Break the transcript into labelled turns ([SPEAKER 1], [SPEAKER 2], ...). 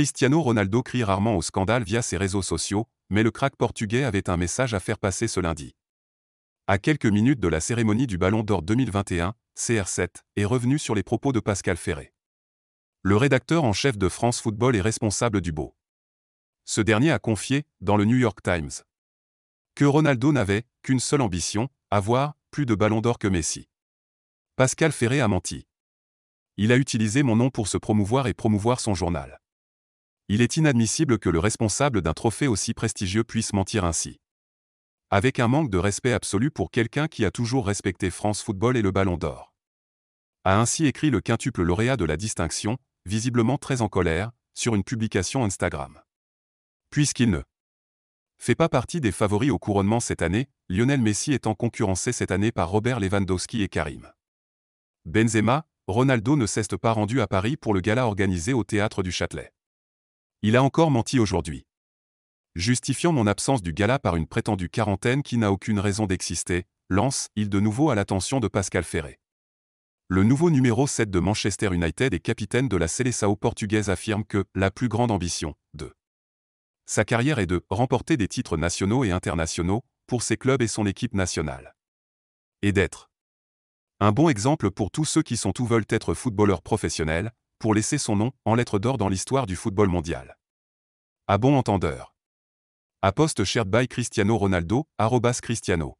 [SPEAKER 1] Cristiano Ronaldo crie rarement au scandale via ses réseaux sociaux, mais le crack portugais avait un message à faire passer ce lundi. À quelques minutes de la cérémonie du Ballon d'Or 2021, CR7 est revenu sur les propos de Pascal Ferré. Le rédacteur en chef de France Football est responsable du beau. Ce dernier a confié, dans le New York Times, que Ronaldo n'avait qu'une seule ambition, avoir plus de Ballon d'or que Messi. Pascal Ferré a menti. Il a utilisé mon nom pour se promouvoir et promouvoir son journal. Il est inadmissible que le responsable d'un trophée aussi prestigieux puisse mentir ainsi. Avec un manque de respect absolu pour quelqu'un qui a toujours respecté France Football et le Ballon d'Or. A ainsi écrit le quintuple lauréat de la distinction, visiblement très en colère, sur une publication Instagram. Puisqu'il ne fait pas partie des favoris au couronnement cette année, Lionel Messi étant concurrencé cette année par Robert Lewandowski et Karim. Benzema, Ronaldo ne s'est pas rendu à Paris pour le gala organisé au théâtre du Châtelet. Il a encore menti aujourd'hui. Justifiant mon absence du gala par une prétendue quarantaine qui n'a aucune raison d'exister, lance-il de nouveau à l'attention de Pascal Ferré. Le nouveau numéro 7 de Manchester United et capitaine de la Seleção portugaise affirme que la plus grande ambition de sa carrière est de remporter des titres nationaux et internationaux pour ses clubs et son équipe nationale. Et d'être un bon exemple pour tous ceux qui sont ou veulent être footballeurs professionnels, pour laisser son nom en lettres d'or dans l'histoire du football mondial. À bon entendeur. poste shared by Cristiano Ronaldo, arrobas Cristiano.